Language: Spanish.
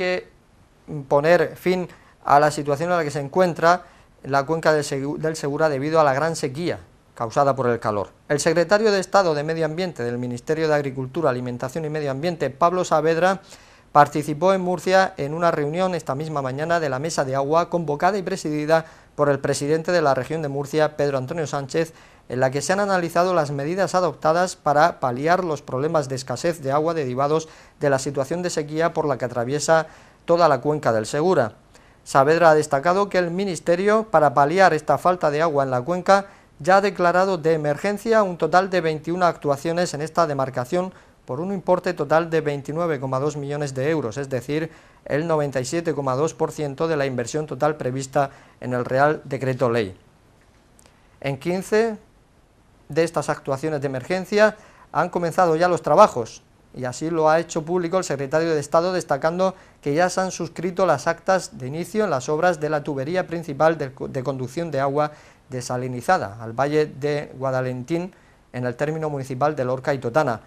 que poner fin a la situación en la que se encuentra la cuenca del Segura debido a la gran sequía causada por el calor. El secretario de Estado de Medio Ambiente del Ministerio de Agricultura, Alimentación y Medio Ambiente, Pablo Saavedra, participó en Murcia en una reunión esta misma mañana de la Mesa de Agua convocada y presidida por el presidente de la región de Murcia, Pedro Antonio Sánchez, en la que se han analizado las medidas adoptadas para paliar los problemas de escasez de agua derivados de la situación de sequía por la que atraviesa toda la cuenca del Segura. Saavedra ha destacado que el Ministerio, para paliar esta falta de agua en la cuenca, ya ha declarado de emergencia un total de 21 actuaciones en esta demarcación por un importe total de 29,2 millones de euros, es decir, el 97,2% de la inversión total prevista en el Real Decreto Ley. En 15, de estas actuaciones de emergencia han comenzado ya los trabajos y así lo ha hecho público el secretario de Estado destacando que ya se han suscrito las actas de inicio en las obras de la tubería principal de conducción de agua desalinizada al valle de Guadalentín en el término municipal de Lorca y Totana.